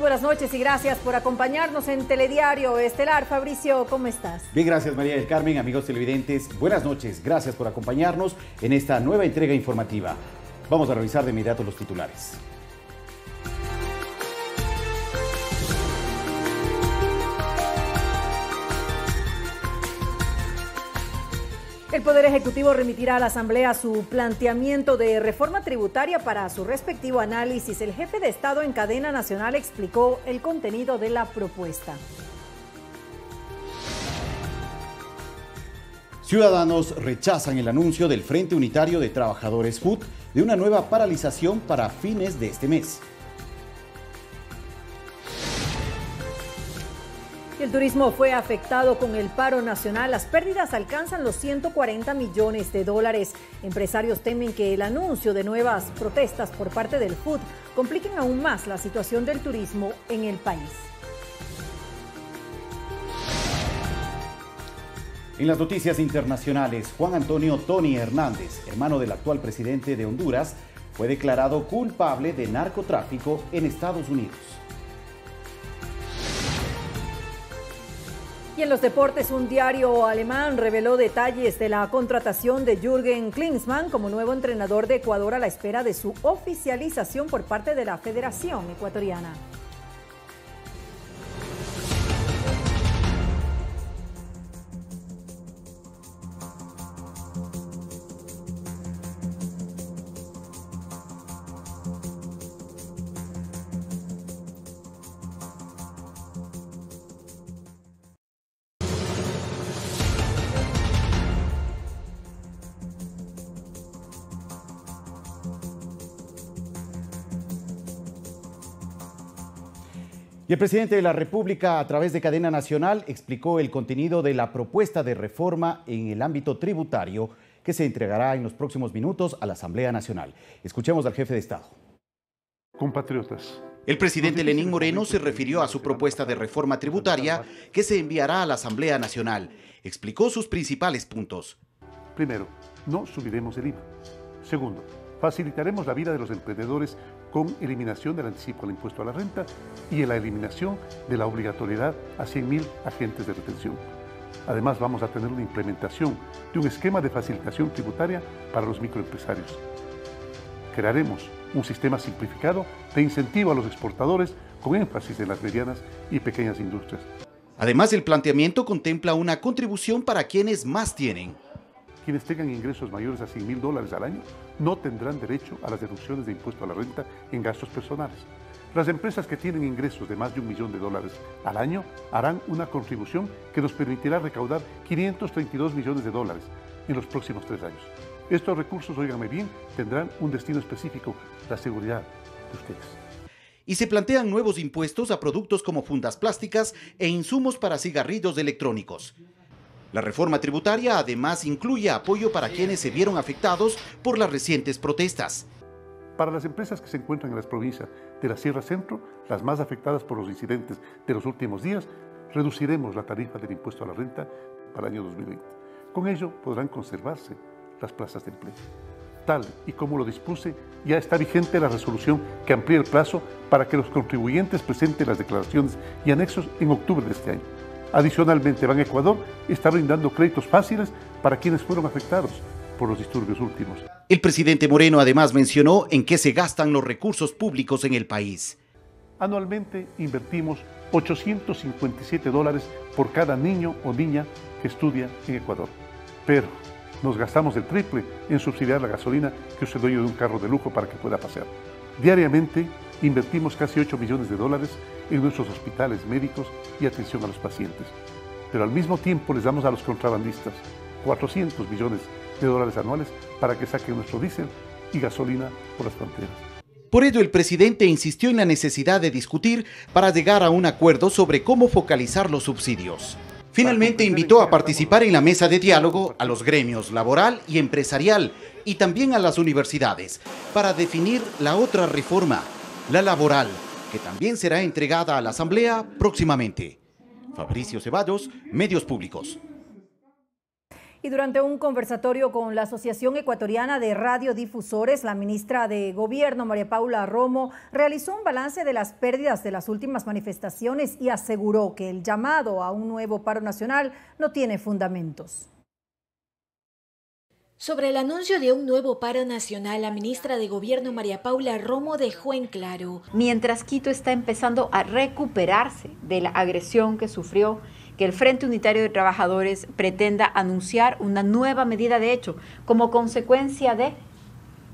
buenas noches y gracias por acompañarnos en Telediario Estelar. Fabricio, ¿cómo estás? Bien, gracias María del Carmen, amigos televidentes. Buenas noches, gracias por acompañarnos en esta nueva entrega informativa. Vamos a revisar de inmediato los titulares. El Poder Ejecutivo remitirá a la Asamblea su planteamiento de reforma tributaria para su respectivo análisis. El jefe de Estado en cadena nacional explicó el contenido de la propuesta. Ciudadanos rechazan el anuncio del Frente Unitario de Trabajadores FUT de una nueva paralización para fines de este mes. El turismo fue afectado con el paro nacional. Las pérdidas alcanzan los 140 millones de dólares. Empresarios temen que el anuncio de nuevas protestas por parte del FUD compliquen aún más la situación del turismo en el país. En las noticias internacionales, Juan Antonio Tony Hernández, hermano del actual presidente de Honduras, fue declarado culpable de narcotráfico en Estados Unidos. Y en los deportes, un diario alemán reveló detalles de la contratación de Jürgen Klinsmann como nuevo entrenador de Ecuador a la espera de su oficialización por parte de la Federación Ecuatoriana. Y el presidente de la República, a través de Cadena Nacional, explicó el contenido de la propuesta de reforma en el ámbito tributario que se entregará en los próximos minutos a la Asamblea Nacional. Escuchemos al jefe de Estado. Compatriotas. El presidente Lenín Moreno se refirió a su propuesta de reforma tributaria que se enviará a la Asamblea Nacional. Explicó sus principales puntos. Primero, no subiremos el IVA. Segundo, facilitaremos la vida de los emprendedores con eliminación del anticipo al impuesto a la renta y la eliminación de la obligatoriedad a 100.000 agentes de retención. Además, vamos a tener la implementación de un esquema de facilitación tributaria para los microempresarios. Crearemos un sistema simplificado de incentivo a los exportadores con énfasis en las medianas y pequeñas industrias. Además, el planteamiento contempla una contribución para quienes más tienen. Quienes tengan ingresos mayores a 100 mil dólares al año no tendrán derecho a las deducciones de impuesto a la renta en gastos personales. Las empresas que tienen ingresos de más de un millón de dólares al año harán una contribución que nos permitirá recaudar 532 millones de dólares en los próximos tres años. Estos recursos, óigame bien, tendrán un destino específico, la seguridad de ustedes y se plantean nuevos impuestos a productos como fundas plásticas e insumos para cigarrillos electrónicos. La reforma tributaria además incluye apoyo para quienes se vieron afectados por las recientes protestas. Para las empresas que se encuentran en las provincias de la Sierra Centro, las más afectadas por los incidentes de los últimos días, reduciremos la tarifa del impuesto a la renta para el año 2020. Con ello podrán conservarse las plazas de empleo. Tal y como lo dispuse, ya está vigente la resolución que amplía el plazo para que los contribuyentes presenten las declaraciones y anexos en octubre de este año. Adicionalmente, Ban Ecuador está brindando créditos fáciles para quienes fueron afectados por los disturbios últimos. El presidente Moreno además mencionó en qué se gastan los recursos públicos en el país. Anualmente invertimos 857 dólares por cada niño o niña que estudia en Ecuador. Pero nos gastamos el triple en subsidiar la gasolina que usted dueño de un carro de lujo para que pueda pasear. Diariamente invertimos casi 8 millones de dólares en nuestros hospitales médicos y atención a los pacientes. Pero al mismo tiempo les damos a los contrabandistas 400 millones de dólares anuales para que saquen nuestro diésel y gasolina por las fronteras. Por ello, el presidente insistió en la necesidad de discutir para llegar a un acuerdo sobre cómo focalizar los subsidios. Finalmente invitó a participar en la mesa de diálogo a los gremios laboral y empresarial y también a las universidades para definir la otra reforma, la laboral, que también será entregada a la Asamblea próximamente. Fabricio Ceballos, Medios Públicos. Y durante un conversatorio con la Asociación Ecuatoriana de Radiodifusores, la ministra de Gobierno, María Paula Romo, realizó un balance de las pérdidas de las últimas manifestaciones y aseguró que el llamado a un nuevo paro nacional no tiene fundamentos. Sobre el anuncio de un nuevo paro nacional, la ministra de Gobierno María Paula Romo dejó en claro. Mientras Quito está empezando a recuperarse de la agresión que sufrió, que el Frente Unitario de Trabajadores pretenda anunciar una nueva medida de hecho como consecuencia de...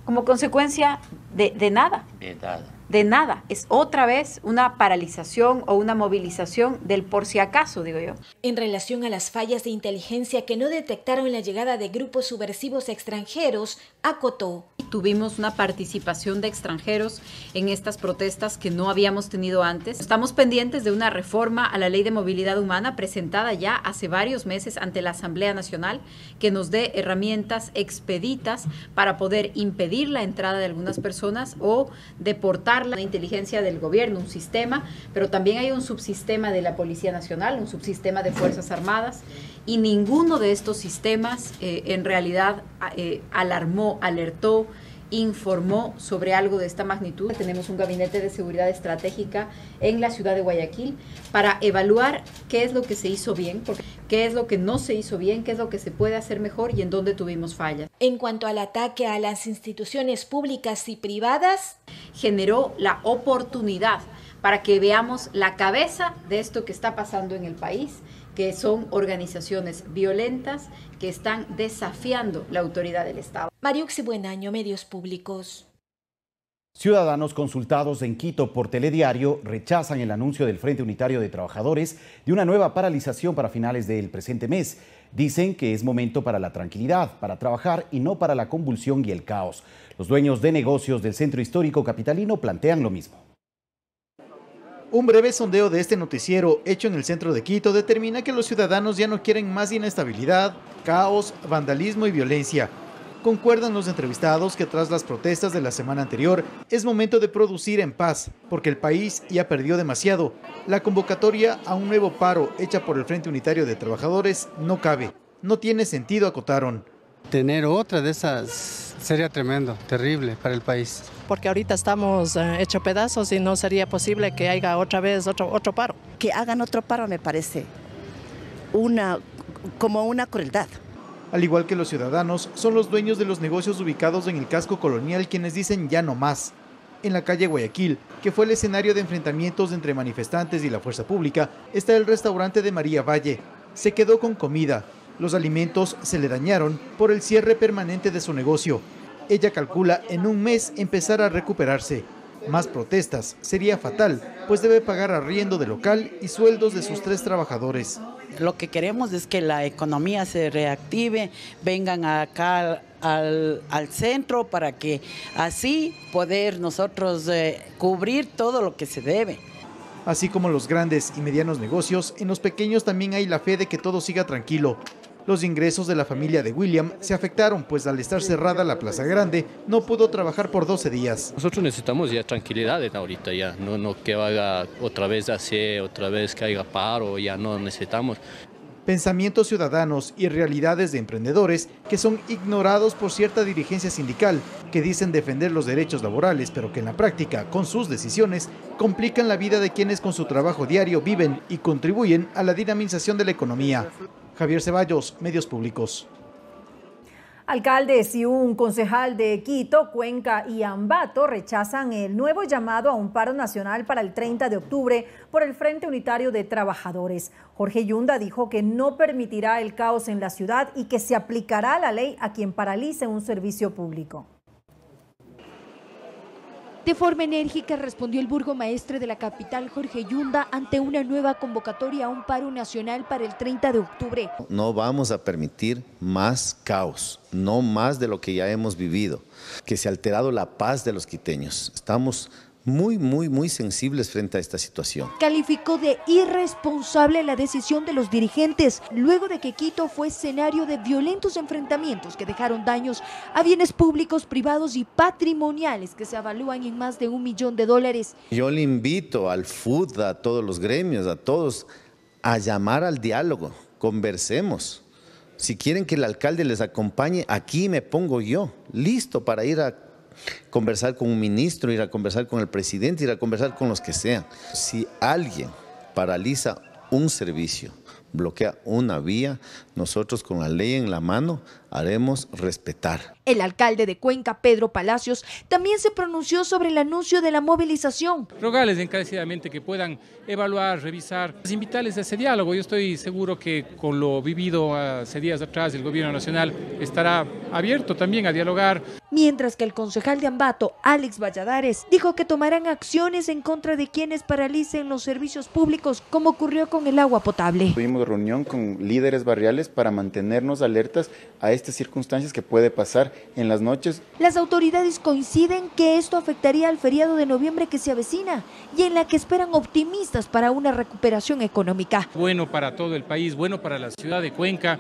como consecuencia de, nada. De nada de nada. Es otra vez una paralización o una movilización del por si acaso, digo yo. En relación a las fallas de inteligencia que no detectaron la llegada de grupos subversivos extranjeros, acotó. Tuvimos una participación de extranjeros en estas protestas que no habíamos tenido antes. Estamos pendientes de una reforma a la ley de movilidad humana presentada ya hace varios meses ante la Asamblea Nacional que nos dé herramientas expeditas para poder impedir la entrada de algunas personas o deportar la inteligencia del gobierno, un sistema, pero también hay un subsistema de la Policía Nacional, un subsistema de Fuerzas Armadas, y ninguno de estos sistemas eh, en realidad eh, alarmó, alertó, informó sobre algo de esta magnitud. Tenemos un gabinete de seguridad estratégica en la ciudad de Guayaquil para evaluar qué es lo que se hizo bien, qué es lo que no se hizo bien, qué es lo que se puede hacer mejor y en dónde tuvimos fallas. En cuanto al ataque a las instituciones públicas y privadas, generó la oportunidad para que veamos la cabeza de esto que está pasando en el país, que son organizaciones violentas que están desafiando la autoridad del Estado. Mariux, buen año, Medios Públicos. Ciudadanos consultados en Quito por Telediario rechazan el anuncio del Frente Unitario de Trabajadores de una nueva paralización para finales del presente mes. Dicen que es momento para la tranquilidad, para trabajar y no para la convulsión y el caos. Los dueños de negocios del centro histórico capitalino plantean lo mismo. Un breve sondeo de este noticiero hecho en el centro de Quito determina que los ciudadanos ya no quieren más inestabilidad, caos, vandalismo y violencia. Concuerdan los entrevistados que tras las protestas de la semana anterior es momento de producir en paz, porque el país ya perdió demasiado. La convocatoria a un nuevo paro hecha por el Frente Unitario de Trabajadores no cabe. No tiene sentido, acotaron. Tener otra de esas Sería tremendo, terrible para el país. Porque ahorita estamos hechos eh, hecho pedazos y no sería posible que haya otra vez otro, otro paro. Que hagan otro paro me parece una, como una crueldad. Al igual que los ciudadanos, son los dueños de los negocios ubicados en el casco colonial quienes dicen ya no más. En la calle Guayaquil, que fue el escenario de enfrentamientos entre manifestantes y la fuerza pública, está el restaurante de María Valle. Se quedó con comida. Los alimentos se le dañaron por el cierre permanente de su negocio. Ella calcula en un mes empezar a recuperarse. Más protestas sería fatal, pues debe pagar arriendo de local y sueldos de sus tres trabajadores. Lo que queremos es que la economía se reactive, vengan acá al, centro para que así poder nosotros eh, cubrir todo lo que se debe. Así como los grandes y medianos negocios, en los pequeños también hay la fe de que todo siga tranquilo. Los ingresos de la familia de William se afectaron, pues al estar cerrada la Plaza Grande no pudo trabajar por 12 días. Nosotros necesitamos ya tranquilidad ahorita, ya no, no que haga otra vez así, otra vez que haya paro, ya no necesitamos pensamientos ciudadanos y realidades de emprendedores que son ignorados por cierta dirigencia sindical, que dicen defender los derechos laborales, pero que en la práctica, con sus decisiones, complican la vida de quienes con su trabajo diario viven y contribuyen a la dinamización de la economía. Javier Ceballos, Medios Públicos. Alcaldes y un concejal de Quito, Cuenca y Ambato rechazan el nuevo llamado a un paro nacional para el 30 de octubre por el Frente Unitario de Trabajadores. Jorge Yunda dijo que no permitirá el caos en la ciudad y que se aplicará la ley a quien paralice un servicio público. De forma enérgica respondió el burgomaestre de la capital, Jorge Yunda, ante una nueva convocatoria a un paro nacional para el 30 de octubre. No vamos a permitir más caos, no más de lo que ya hemos vivido, que se ha alterado la paz de los quiteños. Estamos muy, muy, muy sensibles frente a esta situación. Calificó de irresponsable la decisión de los dirigentes luego de que Quito fue escenario de violentos enfrentamientos que dejaron daños a bienes públicos, privados y patrimoniales que se avalúan en más de un millón de dólares. Yo le invito al FUD, a todos los gremios, a todos, a llamar al diálogo, conversemos. Si quieren que el alcalde les acompañe, aquí me pongo yo, listo para ir a conversar con un ministro, ir a conversar con el presidente, ir a conversar con los que sean. Si alguien paraliza un servicio, bloquea una vía, nosotros con la ley en la mano haremos respetar. El alcalde de Cuenca, Pedro Palacios, también se pronunció sobre el anuncio de la movilización. Rogales encarecidamente que puedan evaluar, revisar, pues, invitarles a ese diálogo. Yo estoy seguro que con lo vivido hace días atrás, el gobierno nacional estará abierto también a dialogar. Mientras que el concejal de Ambato, Alex Valladares, dijo que tomarán acciones en contra de quienes paralicen los servicios públicos, como ocurrió con el agua potable. Tuvimos reunión con líderes barriales para mantenernos alertas a estas circunstancias que puede pasar en las noches. Las autoridades coinciden que esto afectaría al feriado de noviembre que se avecina y en la que esperan optimistas para una recuperación económica. Bueno para todo el país, bueno para la ciudad de Cuenca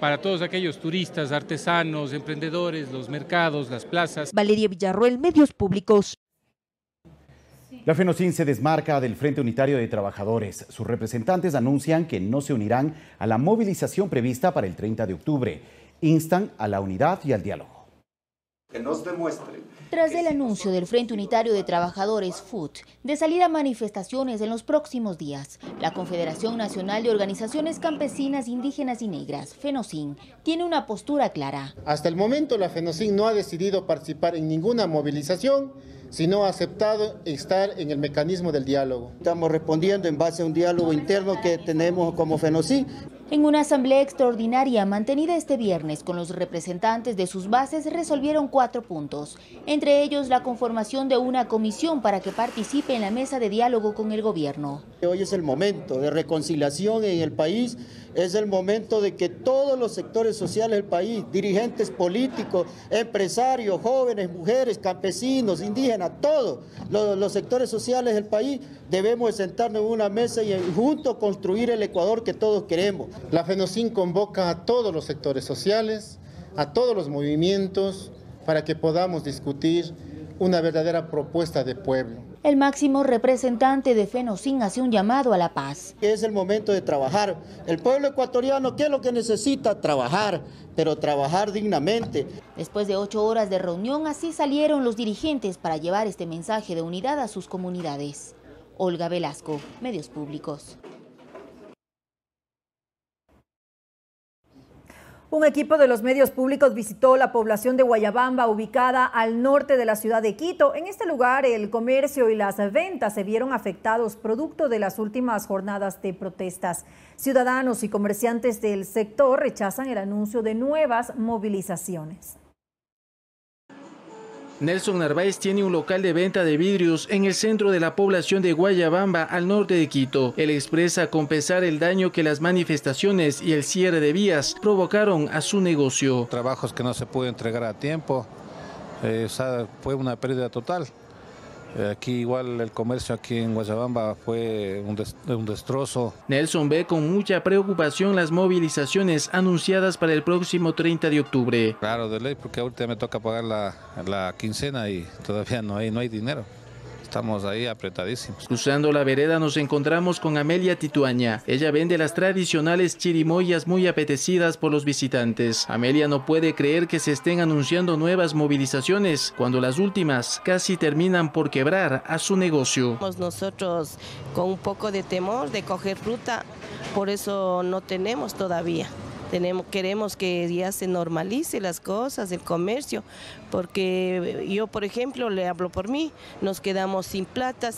para todos aquellos turistas, artesanos, emprendedores, los mercados, las plazas. Valeria Villarroel, Medios Públicos. La FENOCIN se desmarca del Frente Unitario de Trabajadores. Sus representantes anuncian que no se unirán a la movilización prevista para el 30 de octubre. Instan a la unidad y al diálogo. Tras el anuncio del Frente Unitario de Trabajadores FUT de salir a manifestaciones en los próximos días, la Confederación Nacional de Organizaciones Campesinas, Indígenas y Negras, FENOCIN, tiene una postura clara. Hasta el momento la FENOCIN no ha decidido participar en ninguna movilización sino aceptado estar en el mecanismo del diálogo. Estamos respondiendo en base a un diálogo interno que tenemos como FENOCI. En una asamblea extraordinaria mantenida este viernes con los representantes de sus bases resolvieron cuatro puntos, entre ellos la conformación de una comisión para que participe en la mesa de diálogo con el gobierno. Hoy es el momento de reconciliación en el país, es el momento de que todos los sectores sociales del país, dirigentes políticos, empresarios, jóvenes, mujeres, campesinos, indígenas, todos los, los sectores sociales del país debemos sentarnos en una mesa y juntos construir el Ecuador que todos queremos. La FENOCIN convoca a todos los sectores sociales, a todos los movimientos, para que podamos discutir una verdadera propuesta de pueblo. El máximo representante de FENOCIN hace un llamado a la paz. Es el momento de trabajar. El pueblo ecuatoriano, ¿qué es lo que necesita? Trabajar, pero trabajar dignamente. Después de ocho horas de reunión, así salieron los dirigentes para llevar este mensaje de unidad a sus comunidades. Olga Velasco, Medios Públicos. Un equipo de los medios públicos visitó la población de Guayabamba, ubicada al norte de la ciudad de Quito. En este lugar, el comercio y las ventas se vieron afectados producto de las últimas jornadas de protestas. Ciudadanos y comerciantes del sector rechazan el anuncio de nuevas movilizaciones. Nelson Narváez tiene un local de venta de vidrios en el centro de la población de Guayabamba, al norte de Quito. Él expresa con pesar el daño que las manifestaciones y el cierre de vías provocaron a su negocio. Trabajos que no se pudo entregar a tiempo, eh, fue una pérdida total. Eh, aquí igual el comercio aquí en Guayabamba fue un, destrozo. Nelson ve con mucha preocupación las movilizaciones anunciadas para el próximo 30 de octubre. Claro, de ley, porque ahorita me toca pagar la, la quincena y todavía no hay, no hay dinero estamos ahí apretadísimos. Cruzando la vereda nos encontramos con Amelia Tituaña. Ella vende las tradicionales chirimoyas muy apetecidas por los visitantes. Amelia no puede creer que se estén anunciando nuevas movilizaciones cuando las últimas casi terminan por quebrar a su negocio. Nosotros con un poco de temor de coger ruta, por eso no tenemos todavía queremos que ya se normalice las cosas, el comercio, porque yo, por ejemplo, le hablo por mí, nos quedamos sin plata,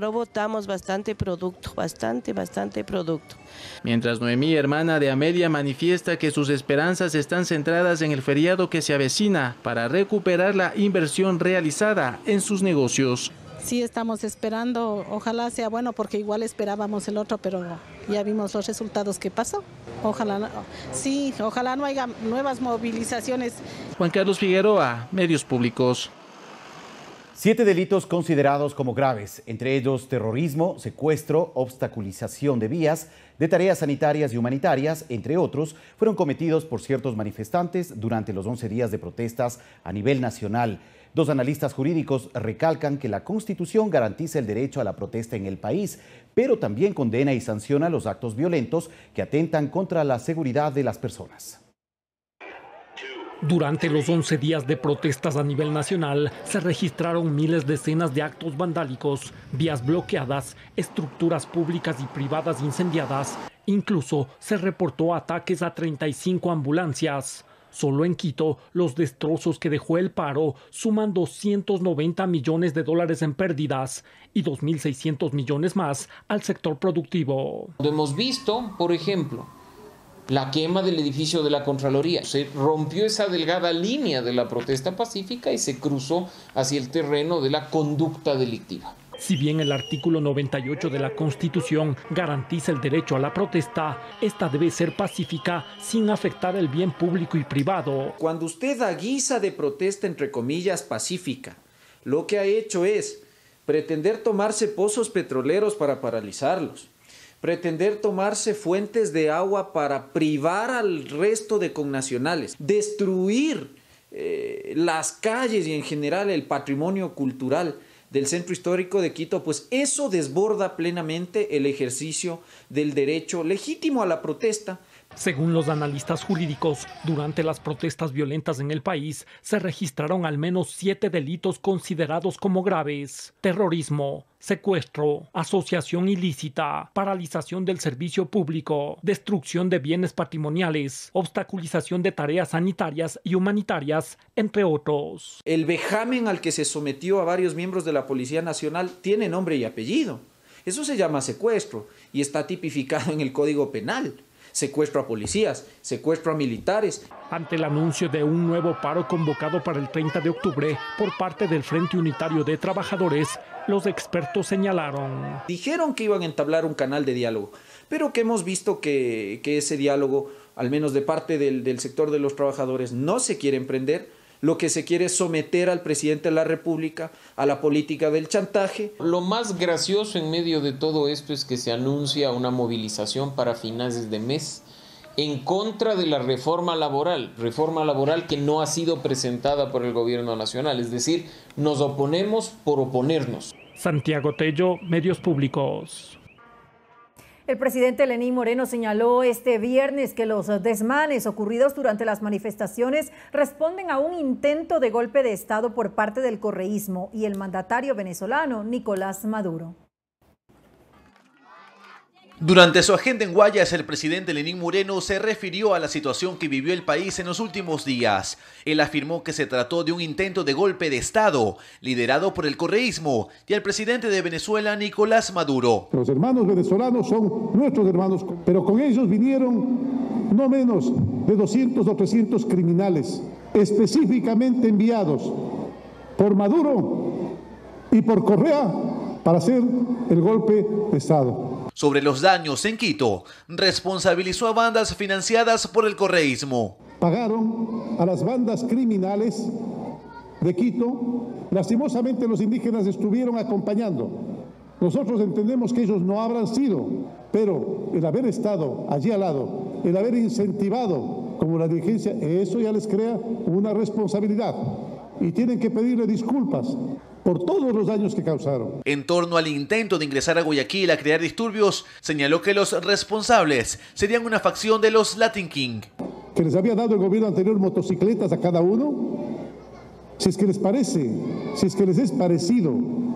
robotamos bastante producto, bastante, bastante producto. Mientras Noemí, hermana de Amelia, manifiesta que sus esperanzas están centradas en el feriado que se avecina para recuperar la inversión realizada en sus negocios sí estamos esperando, ojalá sea bueno, porque igual esperábamos el otro, pero ya vimos los resultados que pasó. Ojalá, no, sí, ojalá no haya nuevas movilizaciones. Juan Carlos Figueroa, Medios Públicos. Siete delitos considerados como graves, entre ellos terrorismo, secuestro, obstaculización de vías, de tareas sanitarias y humanitarias, entre otros, fueron cometidos por ciertos manifestantes durante los 11 días de protestas a nivel nacional. Dos analistas jurídicos recalcan que la Constitución garantiza el derecho a la protesta en el país, pero también condena y sanciona los actos violentos que atentan contra la seguridad de las personas. Durante los 11 días de protestas a nivel nacional, se registraron miles de decenas de actos vandálicos, vías bloqueadas, estructuras públicas y privadas incendiadas. Incluso se reportó ataques a 35 ambulancias. Solo en Quito, los destrozos que dejó el paro suman 290 millones de dólares en pérdidas y 2.600 millones más al sector productivo. Hemos visto, por ejemplo, la quema del edificio de la Contraloría. Se rompió esa delgada línea de la protesta pacífica y se cruzó hacia el terreno de la conducta delictiva. Si bien el artículo 98 de la Constitución garantiza el derecho a la protesta, esta debe ser pacífica sin afectar el bien público y privado. Cuando usted a guisa de protesta, entre comillas, pacífica, lo que ha hecho es pretender tomarse pozos petroleros para paralizarlos, pretender tomarse fuentes de agua para privar al resto de connacionales, destruir eh, las calles y en general el patrimonio cultural del Centro Histórico de Quito, pues eso desborda plenamente el ejercicio del derecho legítimo a la protesta según los analistas jurídicos, durante las protestas violentas en el país se registraron al menos siete delitos considerados como graves. Terrorismo, secuestro, asociación ilícita, paralización del servicio público, destrucción de bienes patrimoniales, obstaculización de tareas sanitarias y humanitarias, entre otros. El vejamen al que se sometió a varios miembros de la Policía Nacional tiene nombre y apellido. Eso se llama secuestro y está tipificado en el Código Penal secuestro a policías, secuestro a militares. Ante el anuncio de un nuevo paro convocado para el 30 de octubre por parte del Frente Unitario de Trabajadores, los expertos señalaron. Dijeron que iban a entablar un canal de diálogo, pero que hemos visto que, ese diálogo, al menos de parte del sector de los trabajadores, no se quiere emprender lo que se quiere es someter al presidente de la República a la política del chantaje. Lo más gracioso en medio de todo esto es que se anuncia una movilización para finales de mes en contra de la reforma laboral, reforma laboral que no ha sido presentada por el gobierno nacional, es decir, nos oponemos por oponernos. Santiago Tello, Medios Públicos. El presidente Lenín Moreno señaló este viernes que los desmanes ocurridos durante las manifestaciones responden a un intento de golpe de Estado por parte del correísmo y el mandatario venezolano Nicolás Maduro. Durante su agenda en Guayas, el presidente Lenín Moreno se refirió a la situación que vivió el país en los últimos días. Él afirmó que se trató de un intento de golpe de Estado, liderado por el correísmo y el presidente de Venezuela, Nicolás Maduro. Los hermanos venezolanos son nuestros hermanos, pero con ellos vinieron no menos de 200 o 300 criminales, específicamente enviados por Maduro y por Correa para hacer el golpe de Estado sobre los daños en Quito, responsabilizó a bandas financiadas por el correísmo. Pagaron a las bandas criminales de Quito, lastimosamente los indígenas estuvieron acompañando. Nosotros entendemos que ellos no habrán sido, pero el haber estado allí al lado, el haber incentivado como la dirigencia, eso ya les crea una responsabilidad y tienen que pedirle disculpas por todos los daños que causaron. En torno al intento de ingresar a Guayaquil a crear disturbios, señaló que los responsables serían una facción de los Latin King. Que les había dado el gobierno anterior motocicletas a cada uno. Si es que les parece, si es que les es parecido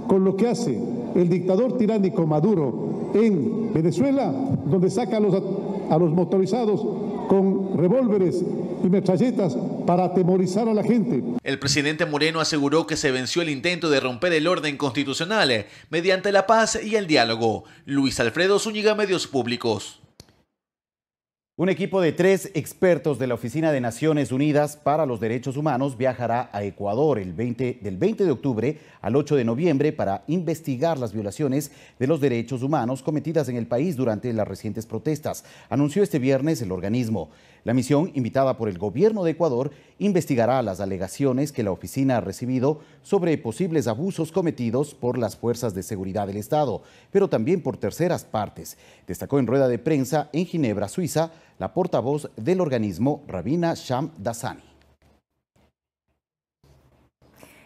con lo que hace el dictador tiránico Maduro en Venezuela, donde saca a los, a los motorizados con revólveres y metralletas para atemorizar a la gente. El presidente Moreno aseguró que se venció el intento de romper el orden constitucional eh, mediante la paz y el diálogo. Luis Alfredo Zúñiga, Medios Públicos. Un equipo de tres expertos de la Oficina de Naciones Unidas para los Derechos Humanos viajará a Ecuador el 20, del 20 de octubre al 8 de noviembre para investigar las violaciones de los derechos humanos cometidas en el país durante las recientes protestas, anunció este viernes el organismo. La misión, invitada por el gobierno de Ecuador, investigará las alegaciones que la oficina ha recibido sobre posibles abusos cometidos por las fuerzas de seguridad del Estado, pero también por terceras partes. Destacó en rueda de prensa en Ginebra, Suiza, la portavoz del organismo, Rabina Sham Dasani.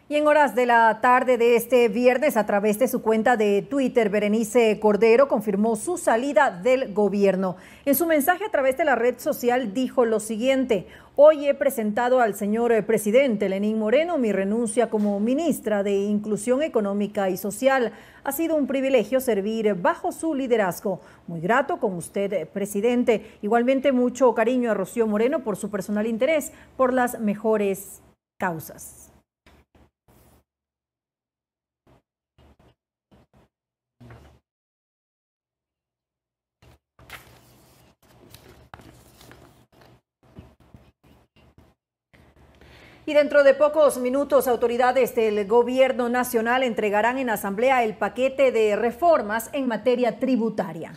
Y en horas de la tarde de este viernes, a través de su cuenta de Twitter, Berenice Cordero confirmó su salida del gobierno. En su mensaje a través de la red social dijo lo siguiente, hoy he presentado al señor eh, presidente Lenín Moreno mi renuncia como ministra de Inclusión Económica y Social. Ha sido un privilegio servir bajo su liderazgo. Muy grato con usted, eh, presidente. Igualmente mucho cariño a Rocío Moreno por su personal interés por las mejores causas. Y dentro de pocos minutos, autoridades del Gobierno Nacional entregarán en Asamblea el paquete de reformas en materia tributaria.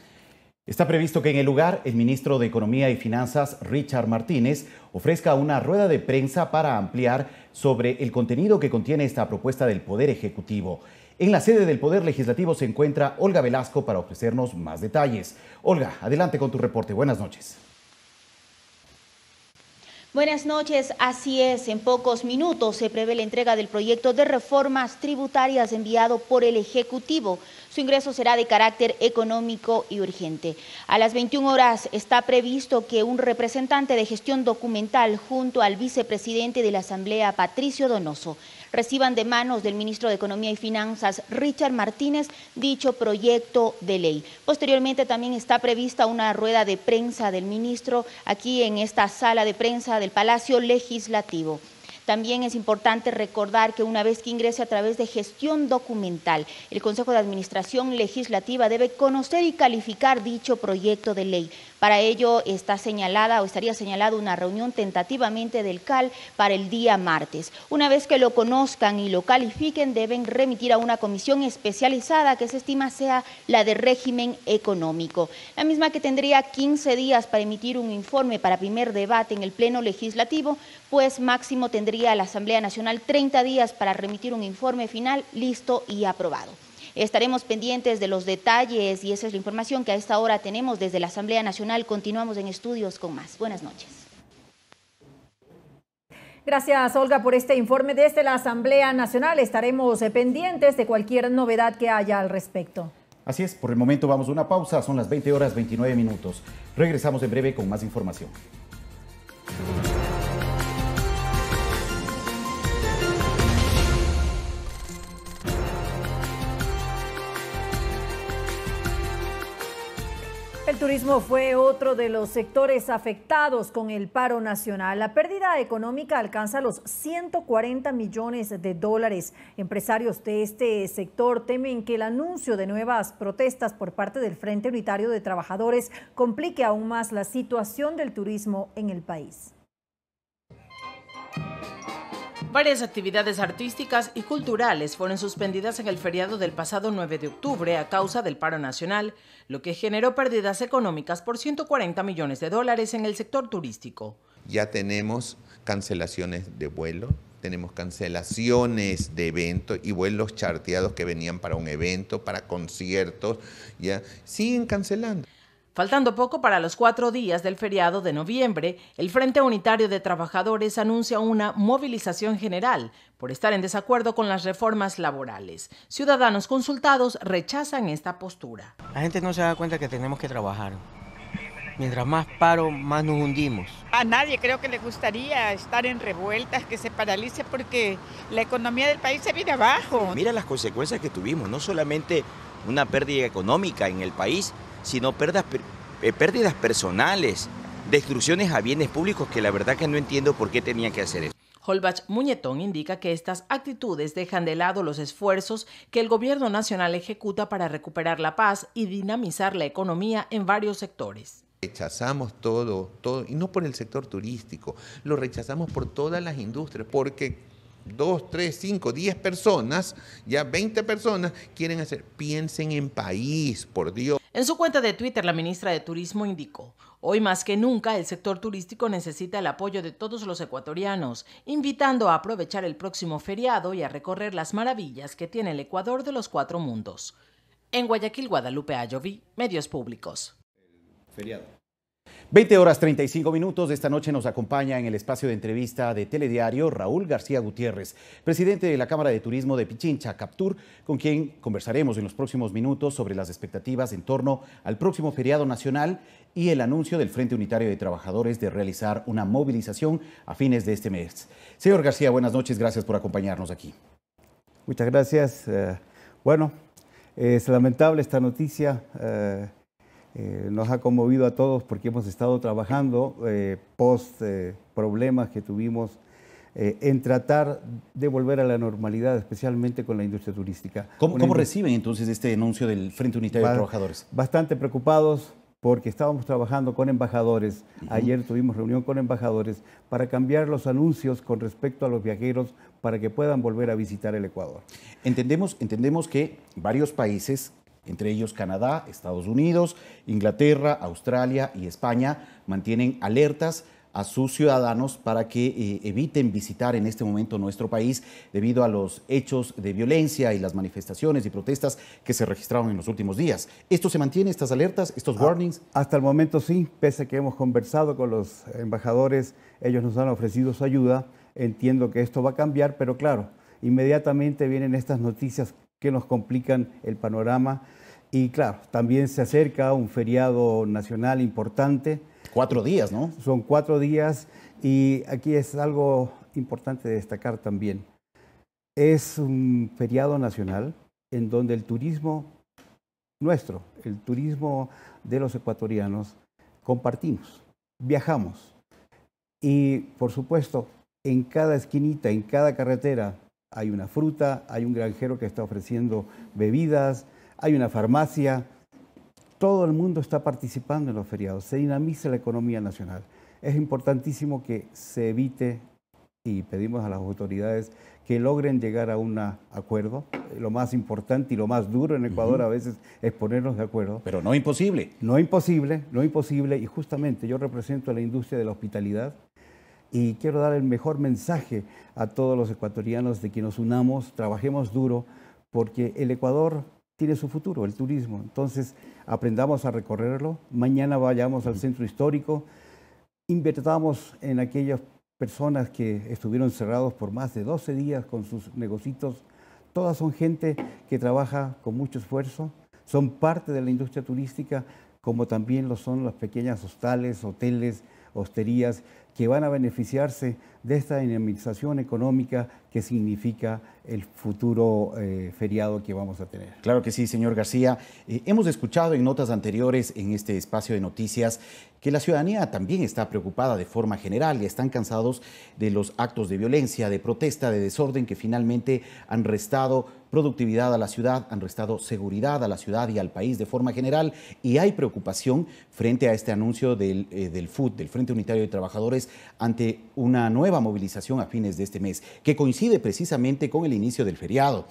Está previsto que en el lugar el ministro de Economía y Finanzas, Richard Martínez, ofrezca una rueda de prensa para ampliar sobre el contenido que contiene esta propuesta del Poder Ejecutivo. En la sede del Poder Legislativo se encuentra Olga Velasco para ofrecernos más detalles. Olga, adelante con tu reporte. Buenas noches. Buenas noches, así es, en pocos minutos se prevé la entrega del proyecto de reformas tributarias enviado por el Ejecutivo. Su ingreso será de carácter económico y urgente. A las 21 horas está previsto que un representante de gestión documental junto al vicepresidente de la Asamblea, Patricio Donoso, reciban de manos del ministro de Economía y Finanzas, Richard Martínez, dicho proyecto de ley. Posteriormente también está prevista una rueda de prensa del ministro aquí en esta sala de prensa del Palacio Legislativo. También es importante recordar que una vez que ingrese a través de gestión documental, el Consejo de Administración Legislativa debe conocer y calificar dicho proyecto de ley para ello está señalada o estaría señalada una reunión tentativamente del CAL para el día martes. Una vez que lo conozcan y lo califiquen, deben remitir a una comisión especializada que se estima sea la de régimen económico, la misma que tendría 15 días para emitir un informe para primer debate en el Pleno Legislativo, pues máximo tendría la Asamblea Nacional 30 días para remitir un informe final listo y aprobado. Estaremos pendientes de los detalles y esa es la información que a esta hora tenemos desde la Asamblea Nacional. Continuamos en estudios con más. Buenas noches. Gracias, Olga, por este informe desde la Asamblea Nacional. Estaremos eh, pendientes de cualquier novedad que haya al respecto. Así es, por el momento vamos a una pausa, son las 20 horas 29 minutos. Regresamos en breve con más información. El turismo fue otro de los sectores afectados con el paro nacional. La pérdida económica alcanza los 140 millones de dólares. Empresarios de este sector temen que el anuncio de nuevas protestas por parte del Frente Unitario de Trabajadores complique aún más la situación del turismo en el país. Varias actividades artísticas y culturales fueron suspendidas en el feriado del pasado 9 de octubre a causa del paro nacional, lo que generó pérdidas económicas por 140 millones de dólares en el sector turístico. Ya tenemos cancelaciones de vuelo, tenemos cancelaciones de eventos y vuelos charteados que venían para un evento, para conciertos, ya siguen cancelando. Faltando poco para los cuatro días del feriado de noviembre, el Frente Unitario de Trabajadores anuncia una movilización general por estar en desacuerdo con las reformas laborales. Ciudadanos consultados rechazan esta postura. La gente no se da cuenta que tenemos que trabajar. Mientras más paro, más nos hundimos. A nadie creo que le gustaría estar en revueltas, que se paralice porque la economía del país se viene abajo. Mira las consecuencias que tuvimos, no solamente una pérdida económica en el país, sino eh, pérdidas, personales, destrucciones a bienes públicos que la verdad que no entiendo por qué tenía que hacer eso. Holbach Muñetón indica que estas actitudes dejan de lado los esfuerzos que el gobierno nacional ejecuta para recuperar la paz y dinamizar la economía en varios sectores. Rechazamos todo, todo, y no por el sector turístico, lo rechazamos por todas las industrias, porque dos, tres, cinco, diez personas, ya veinte personas quieren hacer, piensen en país, por Dios. En su cuenta de Twitter, la ministra de Turismo indicó, hoy más que nunca el sector turístico necesita el apoyo de todos los ecuatorianos, invitando a aprovechar el próximo feriado y a recorrer las maravillas que tiene el Ecuador de los cuatro mundos. En Guayaquil, Guadalupe Ayoví, Medios Públicos. 20 horas 35 minutos. Esta noche nos acompaña en el espacio de entrevista de Telediario Raúl García Gutiérrez, presidente de la Cámara de Turismo de Pichincha, Captur, con quien conversaremos en los próximos minutos sobre las expectativas en torno al próximo feriado nacional y el anuncio del Frente Unitario de Trabajadores de realizar una movilización a fines de este mes. Señor García, buenas noches. Gracias por acompañarnos aquí. Muchas gracias. Eh, bueno, es lamentable esta noticia. Eh, eh, nos ha conmovido a todos porque hemos estado trabajando eh, post eh, problemas que tuvimos en tratar de volver a la normalidad, especialmente con la industria turística. ¿Cómo, reciben entonces este anuncio del Frente Unitario de Trabajadores? Bastante preocupados porque estábamos trabajando con embajadores. Ayer tuvimos reunión con embajadores para cambiar los anuncios con respecto a los viajeros para que puedan volver a visitar el Ecuador. Entendemos, entendemos que varios países entre ellos Canadá, Estados Unidos, Inglaterra, Australia y España mantienen alertas a sus ciudadanos para que eh, eviten visitar en este momento nuestro país debido a los hechos de violencia y las manifestaciones y protestas que se registraron en los últimos días. ¿Esto se mantiene, estas alertas, estos ah, warnings? Hasta el momento sí, pese a que hemos conversado con los embajadores, ellos nos han ofrecido su ayuda, entiendo que esto va a cambiar, pero claro, inmediatamente vienen estas noticias que nos complican el panorama. Y claro, también se acerca un feriado nacional importante. Cuatro días, ¿no? Son cuatro días y aquí es algo importante destacar también. Es un feriado nacional en donde el turismo nuestro, el turismo de los ecuatorianos, compartimos, viajamos. Y por supuesto, en cada esquinita, en cada carretera, hay una fruta, hay un granjero que está ofreciendo bebidas, hay una farmacia. Todo el mundo está participando en los feriados, se dinamiza la economía nacional. Es importantísimo que se evite y pedimos a las autoridades que logren llegar a un acuerdo. Lo más importante y lo más duro en Ecuador a veces es ponernos de acuerdo. Pero no imposible. No imposible, no imposible. Y justamente yo represento a la industria de la hospitalidad y quiero dar el mejor mensaje a todos los ecuatorianos de que nos unamos, trabajemos duro, porque el Ecuador tiene su futuro, el turismo. Entonces, aprendamos a recorrerlo. Mañana vayamos al centro histórico, invertamos en aquellas personas que estuvieron cerrados por más de 12 días con sus negocitos. Todas son gente que trabaja con mucho esfuerzo, son parte de la industria turística, como también lo son las pequeñas hostales, hoteles, hosterías, que van a beneficiarse de esta dinamización económica que significa el futuro eh, feriado que vamos a tener. Claro que sí, señor García. Eh, hemos escuchado en notas anteriores en este espacio de noticias que la ciudadanía también está preocupada de forma general y están cansados de los actos de violencia, de protesta, de desorden que finalmente han restado productividad a la ciudad, han restado seguridad a la ciudad y al país de forma general y hay preocupación frente a este anuncio del, eh, del FUT, del Frente Unitario de Trabajadores, ante una nueva movilización a fines de este mes, que coincide precisamente con el inicio del feriado.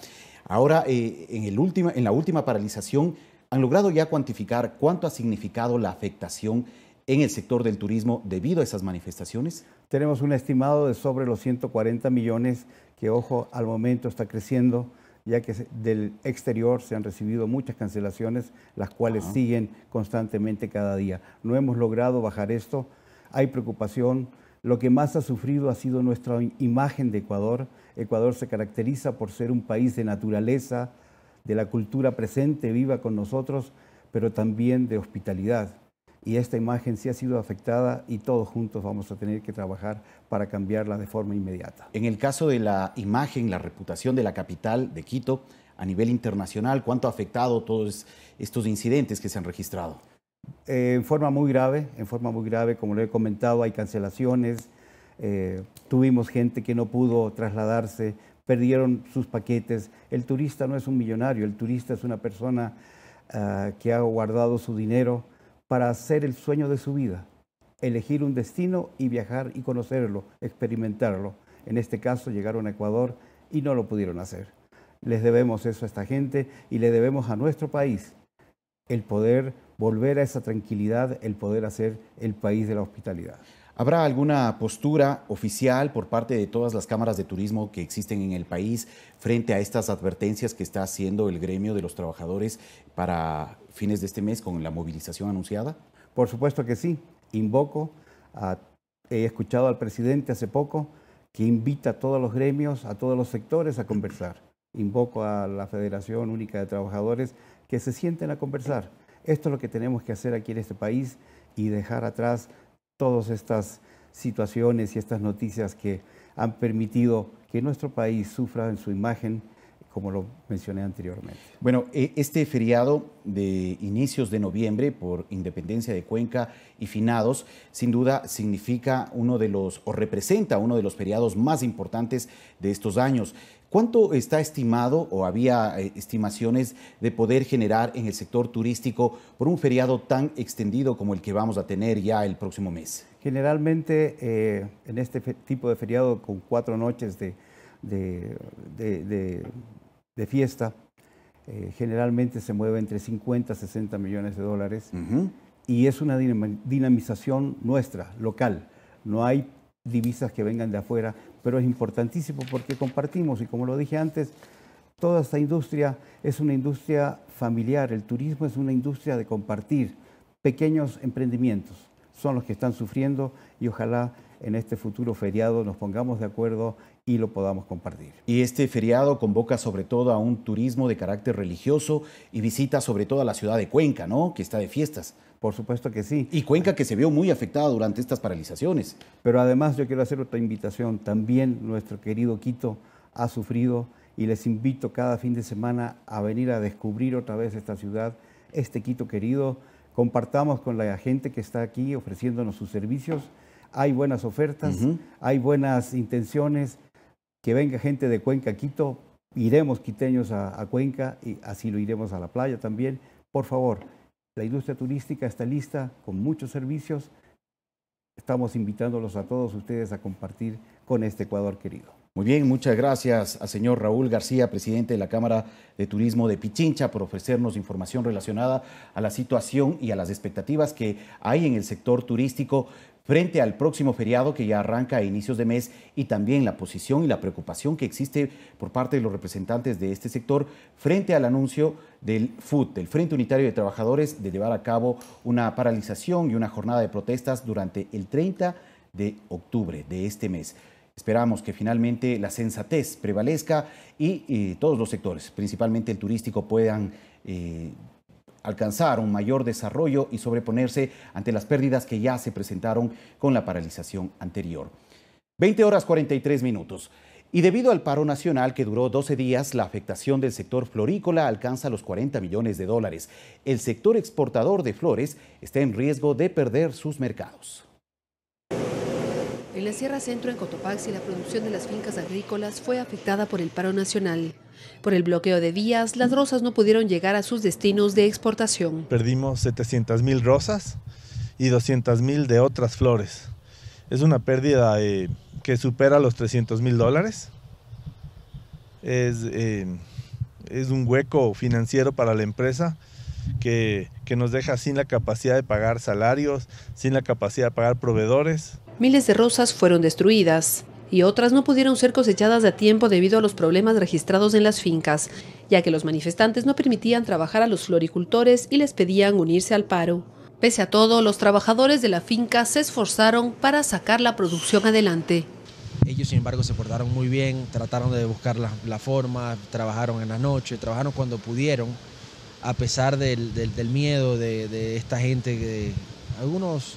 Ahora, eh, en, el última, en la última paralización, han logrado ya cuantificar cuánto ha significado la afectación en el sector del turismo debido a esas manifestaciones? Tenemos un estimado de sobre los 140 millones que, ojo, al momento está creciendo, ya que del exterior se han recibido muchas cancelaciones, las cuales siguen constantemente cada día. No hemos logrado bajar esto. Hay preocupación, lo que más ha sufrido ha sido nuestra imagen de Ecuador. Ecuador se caracteriza por ser un país de naturaleza, de la cultura presente, viva con nosotros, pero también de hospitalidad. Y esta imagen sí ha sido afectada y todos juntos vamos a tener que trabajar para cambiarla de forma inmediata. En el caso de la imagen, la reputación de la capital de Quito a nivel internacional, ¿cuánto ha afectado todos estos incidentes que se han registrado? en forma muy grave, en forma muy grave, como lo he comentado, hay cancelaciones, eh, tuvimos gente que no pudo trasladarse, perdieron sus paquetes. El turista no es un millonario, el turista es una persona ah, que ha guardado su dinero para hacer el sueño de su vida, elegir un destino y viajar y conocerlo, experimentarlo. En este caso llegaron a Ecuador y no lo pudieron hacer. Les debemos eso a esta gente y le debemos a nuestro país el poder volver a esa tranquilidad el poder hacer el país de la hospitalidad. ¿Habrá alguna postura oficial por parte de todas las cámaras de turismo que existen en el país frente a estas advertencias que está haciendo el gremio de los trabajadores para fines de este mes con la movilización anunciada? Por supuesto que sí. Invoco, he escuchado al presidente hace poco que invita a todos los gremios, a todos los sectores a conversar. Invoco a la Federación Única de Trabajadores que se sienten a conversar esto es lo que tenemos que hacer aquí en este país y dejar atrás todas estas situaciones y estas noticias que han permitido que nuestro país sufra en su imagen, como lo mencioné anteriormente. Bueno, e, este feriado de inicios de noviembre por independencia de Cuenca y finados, sin duda significa uno de los, o representa uno de los feriados más importantes de estos años. ¿Cuánto está estimado o había eh, estimaciones de poder generar en el sector turístico por un feriado tan extendido como el que vamos a tener ya el próximo mes? Generalmente eh, en este tipo de feriado con cuatro noches de, de, fiesta, eh, generalmente se mueve entre 50 a 60 millones de dólares y es una dinamización nuestra, local. No hay divisas que vengan de afuera, pero es importantísimo porque compartimos, y como lo dije antes, toda esta industria es una industria familiar, el turismo es una industria de compartir, pequeños emprendimientos son los que están sufriendo y ojalá en este futuro feriado nos pongamos de acuerdo y lo podamos compartir. Y este feriado convoca sobre todo a un turismo de carácter religioso y visita sobre todo a la ciudad de Cuenca, ¿no? Que está de fiestas. Por supuesto que sí. Y Cuenca que se vio muy afectada durante estas paralizaciones. Pero además yo quiero hacer otra invitación. También nuestro querido Quito ha sufrido y les invito cada fin de semana a venir a descubrir otra vez esta ciudad, este Quito querido. Compartamos con la gente que está aquí ofreciéndonos sus servicios hay buenas ofertas, hay buenas intenciones, que venga gente de Cuenca a Quito, iremos quiteños a, a, Cuenca y así lo iremos a la playa también. Por favor, la industria turística está lista con muchos servicios. Estamos invitándolos a todos ustedes a compartir con este Ecuador querido. Muy bien, muchas gracias al señor Raúl García, presidente de la Cámara de Turismo de Pichincha, por ofrecernos información relacionada a la situación y a las expectativas que hay en el sector turístico frente al próximo feriado que ya arranca a inicios de mes y también la posición y la preocupación que existe por parte de los representantes de este sector frente al anuncio del FUT, del Frente Unitario de Trabajadores, de llevar a cabo una paralización y una jornada de protestas durante el 30 de octubre de este mes. Esperamos que finalmente la sensatez prevalezca y, todos los sectores, principalmente el turístico, puedan eh, alcanzar un mayor desarrollo y sobreponerse ante las pérdidas que ya se presentaron con la paralización anterior. 20 horas 43 minutos. Y debido al paro nacional que duró 12 días, la afectación del sector florícola alcanza los 40 millones de dólares. El sector exportador de flores está en riesgo de perder sus mercados. En la Sierra Centro, en Cotopaxi, la producción de las fincas agrícolas fue afectada por el paro nacional. Por el bloqueo de vías, las rosas no pudieron llegar a sus destinos de exportación. Perdimos mil rosas y mil de otras flores. Es una pérdida eh, que supera los 300.000 dólares. Eh, es, un hueco financiero para la empresa que nos deja sin la capacidad de pagar salarios, sin la capacidad de pagar proveedores Miles de rosas fueron destruidas y otras no pudieron ser cosechadas a tiempo debido a los problemas registrados en las fincas, ya que los manifestantes no permitían trabajar a los floricultores y les pedían unirse al paro. Pese a todo, los trabajadores de la finca se esforzaron para sacar la producción adelante. Ellos, sin embargo, se portaron muy bien, trataron de buscar la, forma, trabajaron en la noche, trabajaron cuando pudieron, a pesar del, miedo de, de, esta gente, que algunos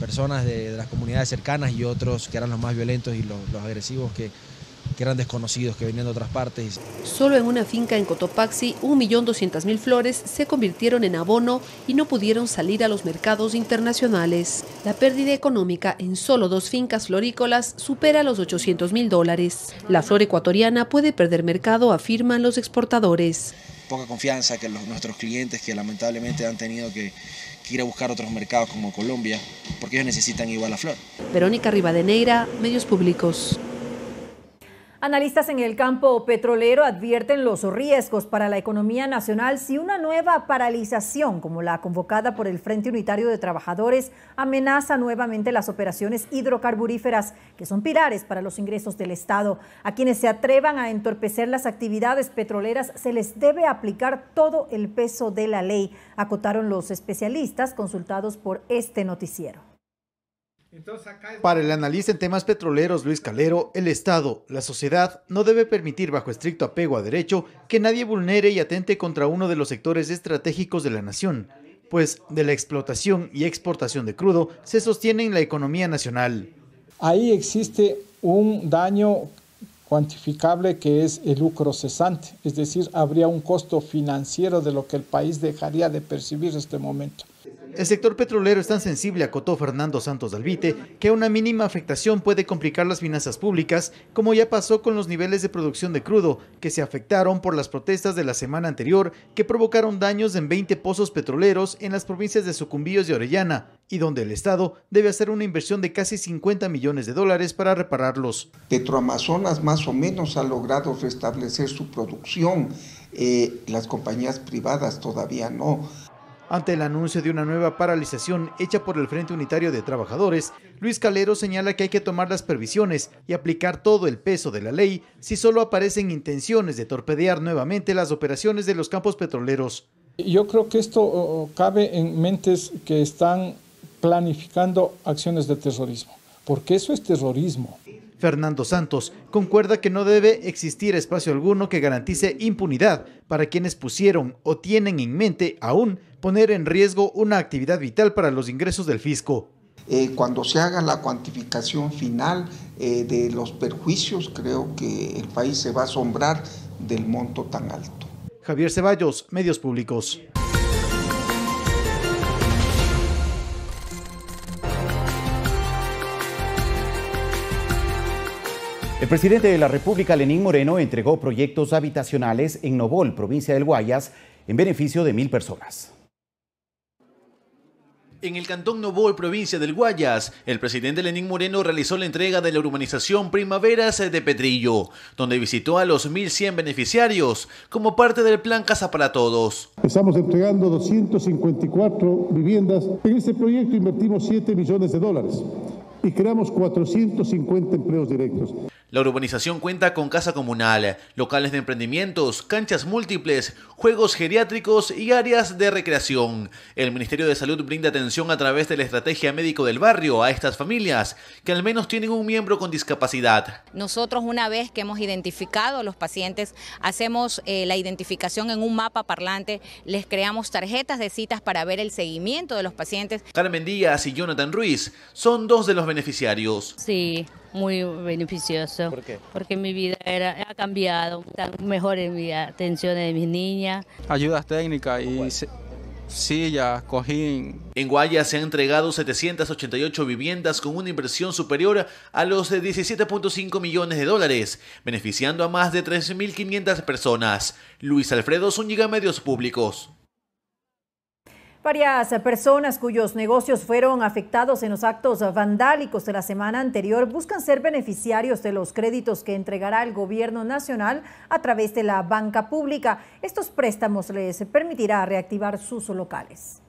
personas de, las comunidades cercanas y otros que eran los más violentos y los, agresivos que, eran desconocidos, que venían de otras partes. Solo en una finca en Cotopaxi, 1.200.000 flores se convirtieron en abono y no pudieron salir a los mercados internacionales. La pérdida económica en solo dos fincas florícolas supera los 800.000 dólares. La flor ecuatoriana puede perder mercado, afirman los exportadores. Poca confianza que nuestros clientes que lamentablemente han tenido que ir a buscar otros mercados como Colombia, porque ellos necesitan igual la flor. Verónica Rivadeneira, Medios Públicos. Analistas en el campo petrolero advierten los riesgos para la economía nacional si una nueva paralización como la convocada por el Frente Unitario de Trabajadores amenaza nuevamente las operaciones hidrocarburíferas, que son pilares para los ingresos del Estado. A quienes se atrevan a entorpecer las actividades petroleras se les debe aplicar todo el peso de la ley, acotaron los especialistas consultados por este noticiero. Para el analista en temas petroleros Luis Calero, el Estado, la sociedad, no debe permitir bajo estricto apego a derecho que nadie vulnere y atente contra uno de los sectores estratégicos de la nación, pues de la explotación y exportación de crudo se sostiene en la economía nacional. Ahí existe un daño cuantificable que es el lucro cesante, es decir, habría un costo financiero de lo que el país dejaría de percibir en este momento. El sector petrolero es tan sensible, acotó Fernando Santos Dalvite, que una mínima afectación puede complicar las finanzas públicas, como ya pasó con los niveles de producción de crudo, que se afectaron por las protestas de la semana anterior, que provocaron daños en 20 pozos petroleros en las provincias de Sucumbíos y Orellana, y donde el Estado debe hacer una inversión de casi 50 millones de dólares para repararlos. Petroamazonas más o menos ha logrado restablecer su producción, eh, las compañías privadas todavía no. Ante el anuncio de una nueva paralización hecha por el Frente Unitario de Trabajadores, Luis Calero señala que hay que tomar las previsiones y aplicar todo el peso de la ley si solo aparecen intenciones de torpedear nuevamente las operaciones de los campos petroleros. Yo creo que esto cabe en mentes que están planificando acciones de terrorismo, porque eso es terrorismo. Fernando Santos concuerda que no debe existir espacio alguno que garantice impunidad para quienes pusieron o tienen en mente aún poner en riesgo una actividad vital para los ingresos del fisco. Eh, cuando se haga la cuantificación final eh, de los perjuicios, creo que el país se va a asombrar del monto tan alto. Javier Ceballos, Medios Públicos. El presidente de la República, Lenín Moreno, entregó proyectos habitacionales en Novol, provincia del Guayas, en beneficio de mil personas. En el cantón Novol, provincia del Guayas, el presidente Lenín Moreno realizó la entrega de la urbanización Primaveras de Petrillo, donde visitó a los 1.100 beneficiarios como parte del plan Casa para Todos. Estamos entregando 254 viviendas. En este proyecto invertimos 7 millones de dólares y creamos 450 empleos directos. La urbanización cuenta con casa comunal, locales de emprendimientos, canchas múltiples, juegos geriátricos y áreas de recreación. El Ministerio de Salud brinda atención a través de la estrategia médico del barrio a estas familias que al menos tienen un miembro con discapacidad. Nosotros una vez que hemos identificado a los pacientes, hacemos eh, la identificación en un mapa parlante, les creamos tarjetas de citas para ver el seguimiento de los pacientes. Carmen Díaz y Jonathan Ruiz son dos de los beneficiarios. Sí, muy beneficioso. ¿Por qué? Porque mi vida era, ha cambiado, mejor en mi atención de mis niñas. Ayudas técnicas y sillas, cojín. En Guaya se han entregado 788 viviendas con una inversión superior a los 17.5 millones de dólares, beneficiando a más de 3.500 personas. Luis Alfredo Zúñiga, Medios Públicos. Varias personas cuyos negocios fueron afectados en los actos vandálicos de la semana anterior buscan ser beneficiarios de los créditos que entregará el gobierno nacional a través de la banca pública. Estos préstamos les permitirá reactivar sus locales.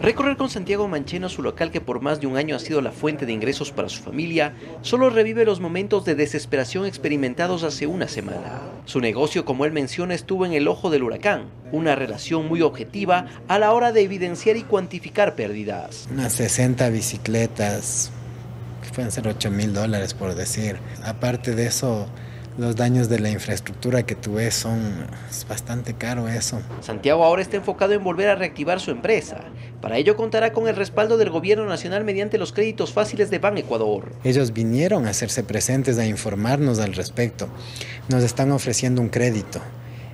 Recorrer con Santiago Mancheno su local que por más de un año ha sido la fuente de ingresos para su familia, solo revive los momentos de desesperación experimentados hace una semana. Su negocio, como él menciona, estuvo en el ojo del huracán, una relación muy objetiva a la hora de evidenciar y cuantificar pérdidas. Unas 60 bicicletas, que pueden ser 8 mil dólares por decir. Aparte de eso, los daños de la infraestructura que tuve son bastante caro eso. Santiago ahora está enfocado en volver a reactivar su empresa. Para ello contará con el respaldo del gobierno nacional mediante los créditos fáciles de Ban Ecuador. Ellos vinieron a hacerse presentes, a informarnos al respecto. Nos están ofreciendo un crédito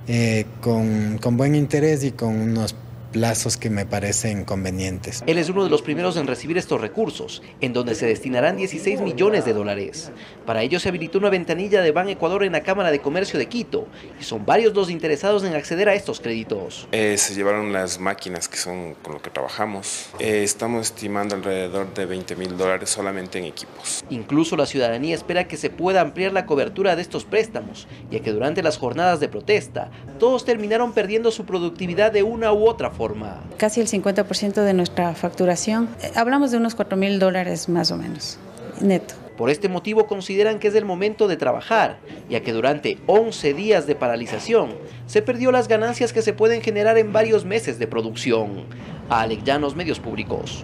eh, con, con buen interés y con unos plazos que me parecen convenientes. Él es uno de los primeros en recibir estos recursos, en donde se destinarán 16 millones de dólares. Para ello se habilitó una ventanilla de Ban Ecuador en la Cámara de Comercio de Quito y son varios los interesados en acceder a estos créditos. Eh, se llevaron las máquinas que son con lo que trabajamos. Eh, estamos estimando alrededor de 20 mil dólares solamente en equipos. Incluso la ciudadanía espera que se pueda ampliar la cobertura de estos préstamos, ya que durante las jornadas de protesta todos terminaron perdiendo su productividad de una u otra forma. Casi el 50% de nuestra facturación. Eh, hablamos de unos 4 mil dólares más o menos, neto. Por este motivo consideran que es el momento de trabajar, ya que durante 11 días de paralización se perdió las ganancias que se pueden generar en varios meses de producción. Alec Llanos, Medios Públicos.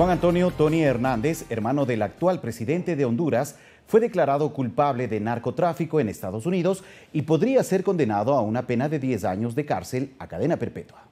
Juan Antonio Tony Hernández, hermano del actual presidente de Honduras, fue declarado culpable de narcotráfico en Estados Unidos y podría ser condenado a una pena de 10 años de cárcel a cadena perpetua.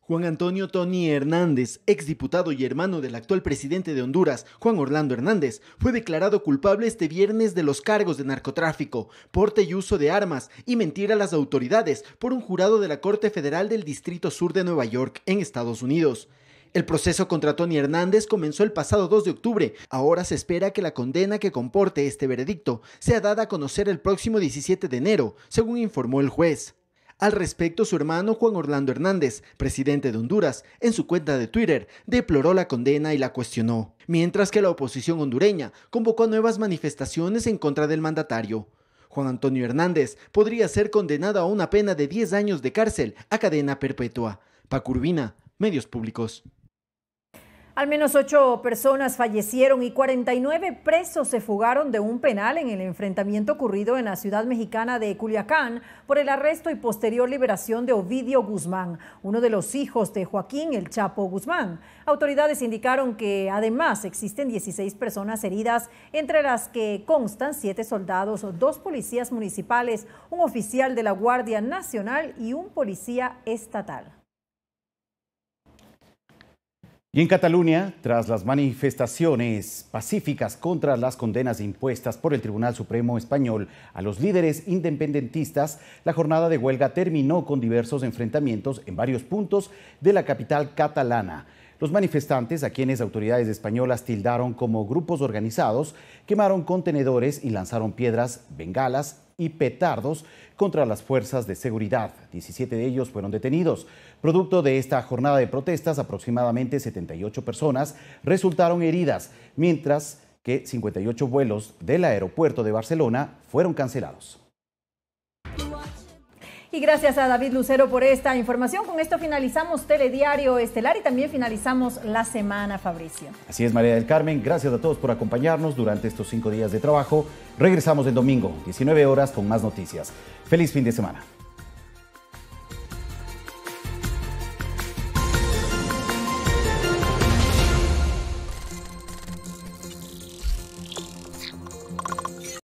Juan Antonio Tony Hernández, exdiputado y hermano del actual presidente de Honduras, Juan Orlando Hernández, fue declarado culpable este viernes de los cargos de narcotráfico, porte y uso de armas y mentir a las autoridades por un jurado de la Corte Federal del Distrito Sur de Nueva York, en Estados Unidos. El proceso contra Tony Hernández comenzó el pasado 2 de octubre. Ahora se espera que la condena que comporte este veredicto sea dada a conocer el próximo 17 de enero, según informó el juez. Al respecto, su hermano Juan Orlando Hernández, presidente de Honduras, en su cuenta de Twitter, deploró la condena y la cuestionó, mientras que la oposición hondureña convocó nuevas manifestaciones en contra del mandatario. Juan Antonio Hernández podría ser condenado a una pena de 10 años de cárcel a cadena perpetua. Pacurbina, Medios Públicos. Al menos ocho personas fallecieron y 49 presos se fugaron de un penal en el enfrentamiento ocurrido en la ciudad mexicana de Culiacán por el arresto y posterior liberación de Ovidio Guzmán, uno de los hijos de Joaquín El Chapo Guzmán. Autoridades indicaron que además existen 16 personas heridas, entre las que constan siete soldados, dos policías municipales, un oficial de la Guardia Nacional y un policía estatal. Y en Cataluña, tras las manifestaciones pacíficas contra las condenas impuestas por el Tribunal Supremo Español a los líderes independentistas, la jornada de huelga terminó con diversos enfrentamientos en varios puntos de la capital catalana. Los manifestantes, a quienes autoridades españolas tildaron como grupos organizados, quemaron contenedores y lanzaron piedras, bengalas y petardos contra las fuerzas de seguridad. 17 de ellos fueron detenidos. Producto de esta jornada de protestas, aproximadamente 78 personas resultaron heridas, mientras que 58 vuelos del aeropuerto de Barcelona fueron cancelados. Y gracias a David Lucero por esta información. Con esto finalizamos Telediario Estelar y también finalizamos la semana, Fabricio. Así es, María del Carmen. Gracias a todos por acompañarnos durante estos cinco días de trabajo. Regresamos el domingo, 19 horas, con más noticias. Feliz fin de semana.